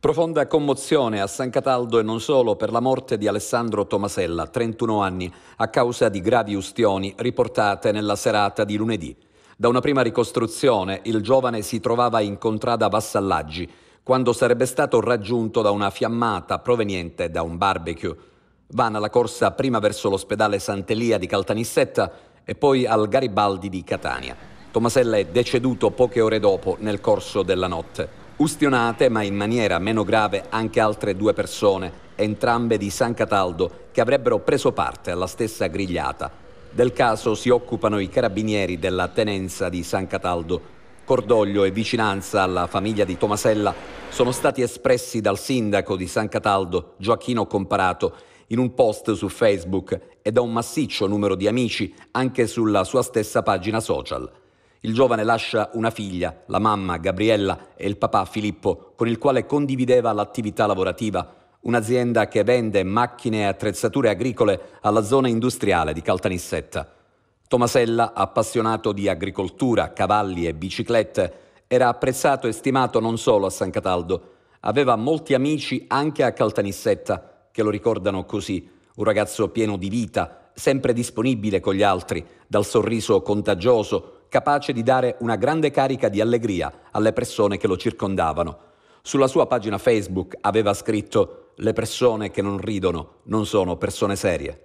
Profonda commozione a San Cataldo e non solo per la morte di Alessandro Tomasella, 31 anni, a causa di gravi ustioni riportate nella serata di lunedì. Da una prima ricostruzione, il giovane si trovava in contrada Vassallaggi, quando sarebbe stato raggiunto da una fiammata proveniente da un barbecue. Vana la corsa prima verso l'ospedale Sant'Elia di Caltanissetta e poi al Garibaldi di Catania. Tomasella è deceduto poche ore dopo nel corso della notte. Ustionate, ma in maniera meno grave, anche altre due persone, entrambe di San Cataldo, che avrebbero preso parte alla stessa grigliata. Del caso si occupano i carabinieri della tenenza di San Cataldo. Cordoglio e vicinanza alla famiglia di Tomasella sono stati espressi dal sindaco di San Cataldo, Gioacchino Comparato, in un post su Facebook e da un massiccio numero di amici anche sulla sua stessa pagina social. Il giovane lascia una figlia, la mamma Gabriella e il papà Filippo, con il quale condivideva l'attività lavorativa, un'azienda che vende macchine e attrezzature agricole alla zona industriale di Caltanissetta. Tomasella, appassionato di agricoltura, cavalli e biciclette, era apprezzato e stimato non solo a San Cataldo, aveva molti amici anche a Caltanissetta, che lo ricordano così, un ragazzo pieno di vita, sempre disponibile con gli altri, dal sorriso contagioso, capace di dare una grande carica di allegria alle persone che lo circondavano. Sulla sua pagina Facebook aveva scritto Le persone che non ridono non sono persone serie.